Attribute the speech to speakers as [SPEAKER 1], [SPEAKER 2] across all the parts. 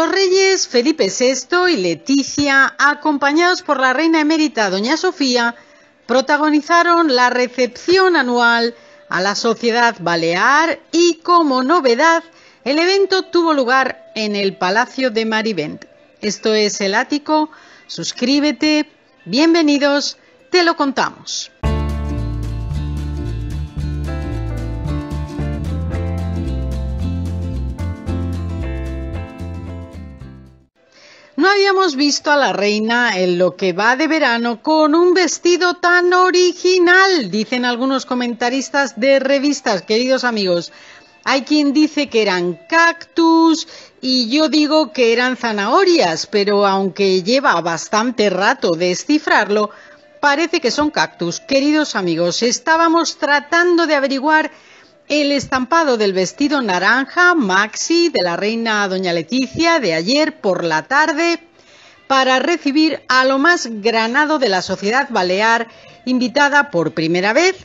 [SPEAKER 1] los reyes Felipe VI y Leticia, acompañados por la reina emérita Doña Sofía, protagonizaron la recepción anual a la Sociedad Balear y, como novedad, el evento tuvo lugar en el Palacio de Marivent. Esto es El Ático. Suscríbete. Bienvenidos. Te lo contamos. No habíamos visto a la reina en lo que va de verano con un vestido tan original, dicen algunos comentaristas de revistas, queridos amigos. Hay quien dice que eran cactus y yo digo que eran zanahorias, pero aunque lleva bastante rato descifrarlo, parece que son cactus. Queridos amigos, estábamos tratando de averiguar el estampado del vestido naranja maxi de la reina doña Leticia de ayer por la tarde para recibir a lo más granado de la sociedad balear, invitada por primera vez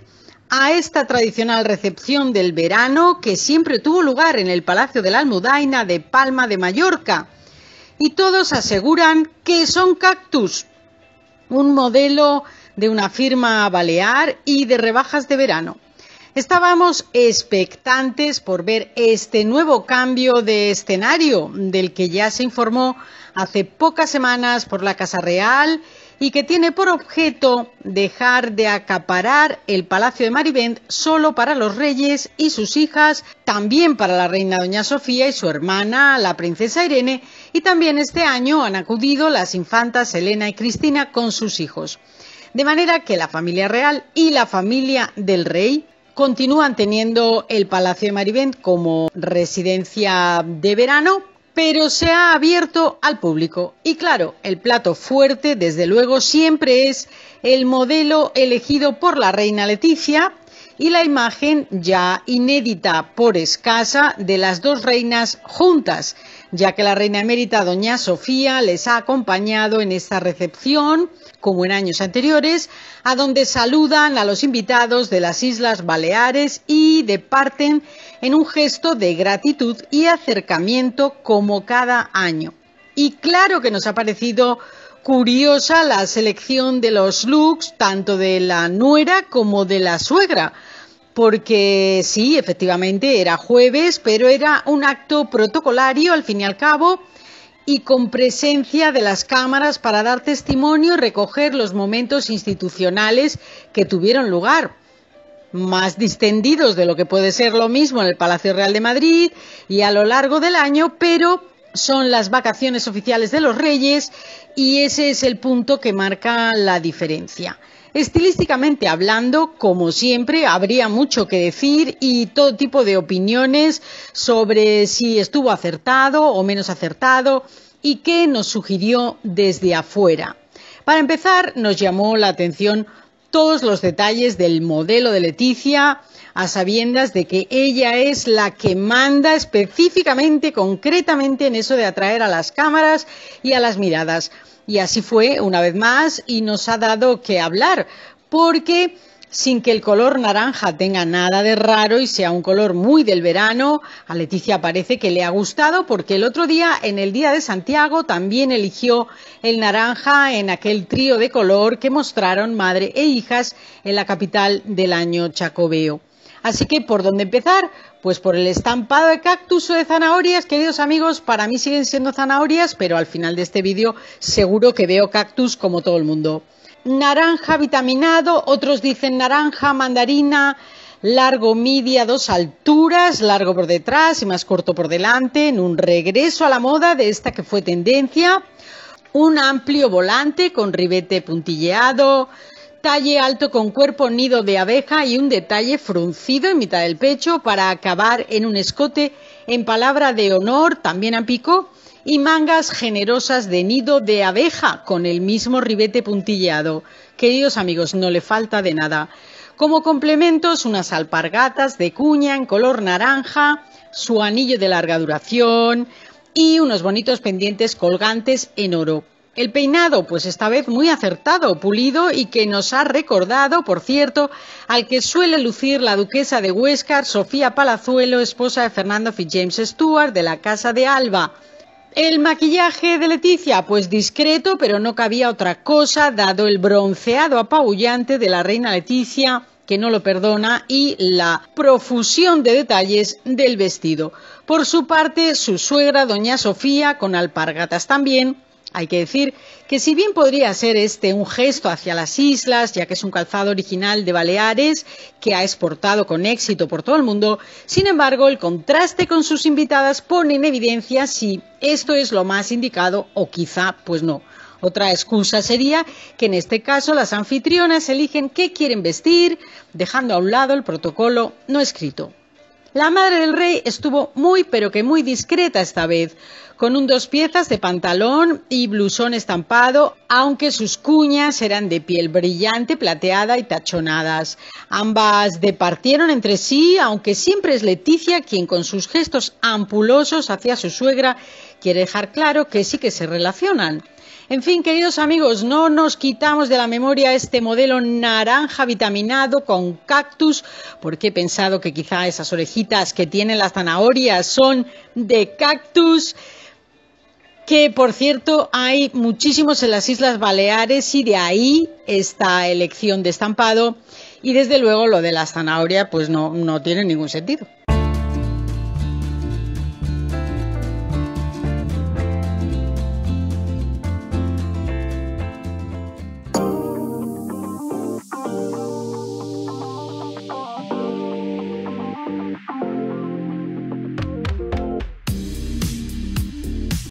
[SPEAKER 1] a esta tradicional recepción del verano que siempre tuvo lugar en el Palacio de la Almudaina de Palma de Mallorca. Y todos aseguran que son cactus, un modelo de una firma balear y de rebajas de verano. Estábamos expectantes por ver este nuevo cambio de escenario del que ya se informó hace pocas semanas por la Casa Real y que tiene por objeto dejar de acaparar el Palacio de Marivent solo para los reyes y sus hijas, también para la reina Doña Sofía y su hermana, la princesa Irene, y también este año han acudido las infantas Elena y Cristina con sus hijos. De manera que la familia real y la familia del rey Continúan teniendo el Palacio de Marivent como residencia de verano, pero se ha abierto al público. Y claro, el plato fuerte, desde luego, siempre es el modelo elegido por la reina Leticia y la imagen ya inédita por escasa de las dos reinas juntas, ya que la reina emérita doña Sofía les ha acompañado en esta recepción como en años anteriores, a donde saludan a los invitados de las Islas Baleares y departen en un gesto de gratitud y acercamiento como cada año. Y claro que nos ha parecido curiosa la selección de los looks, tanto de la nuera como de la suegra porque sí, efectivamente era jueves, pero era un acto protocolario al fin y al cabo y con presencia de las cámaras para dar testimonio y recoger los momentos institucionales que tuvieron lugar, más distendidos de lo que puede ser lo mismo en el Palacio Real de Madrid y a lo largo del año, pero son las vacaciones oficiales de los reyes y ese es el punto que marca la diferencia. Estilísticamente hablando, como siempre, habría mucho que decir y todo tipo de opiniones sobre si estuvo acertado o menos acertado y qué nos sugirió desde afuera. Para empezar, nos llamó la atención todos los detalles del modelo de Leticia a sabiendas de que ella es la que manda específicamente, concretamente en eso de atraer a las cámaras y a las miradas. Y así fue una vez más y nos ha dado que hablar porque sin que el color naranja tenga nada de raro y sea un color muy del verano. A Leticia parece que le ha gustado porque el otro día, en el Día de Santiago, también eligió el naranja en aquel trío de color que mostraron madre e hijas en la capital del año chacobeo. Así que, ¿por dónde empezar? Pues por el estampado de cactus o de zanahorias, queridos amigos, para mí siguen siendo zanahorias, pero al final de este vídeo seguro que veo cactus como todo el mundo naranja vitaminado, otros dicen naranja, mandarina, largo media, dos alturas, largo por detrás y más corto por delante, en un regreso a la moda de esta que fue tendencia, un amplio volante con ribete puntilleado, talle alto con cuerpo nido de abeja y un detalle fruncido en mitad del pecho para acabar en un escote en palabra de honor, también a pico, y mangas generosas de nido de abeja con el mismo ribete puntillado. Queridos amigos, no le falta de nada. Como complementos, unas alpargatas de cuña en color naranja, su anillo de larga duración y unos bonitos pendientes colgantes en oro. El peinado, pues esta vez muy acertado, pulido y que nos ha recordado, por cierto, al que suele lucir la duquesa de Huescar, Sofía Palazuelo, esposa de Fernando Fitzjames Stuart, de la Casa de Alba. El maquillaje de Leticia, pues discreto, pero no cabía otra cosa, dado el bronceado apabullante de la reina Leticia, que no lo perdona, y la profusión de detalles del vestido. Por su parte, su suegra, doña Sofía, con alpargatas también, hay que decir que si bien podría ser este un gesto hacia las islas, ya que es un calzado original de Baleares que ha exportado con éxito por todo el mundo, sin embargo el contraste con sus invitadas pone en evidencia si esto es lo más indicado o quizá pues no. Otra excusa sería que en este caso las anfitrionas eligen qué quieren vestir, dejando a un lado el protocolo no escrito. La madre del rey estuvo muy pero que muy discreta esta vez, con un dos piezas de pantalón y blusón estampado, aunque sus cuñas eran de piel brillante, plateada y tachonadas. Ambas departieron entre sí, aunque siempre es Leticia quien con sus gestos ampulosos hacia su suegra quiere dejar claro que sí que se relacionan. En fin, queridos amigos, no nos quitamos de la memoria este modelo naranja vitaminado con cactus, porque he pensado que quizá esas orejitas que tienen las zanahorias son de cactus que por cierto hay muchísimos en las Islas Baleares y de ahí esta elección de estampado y desde luego lo de la zanahorias pues no, no tiene ningún sentido.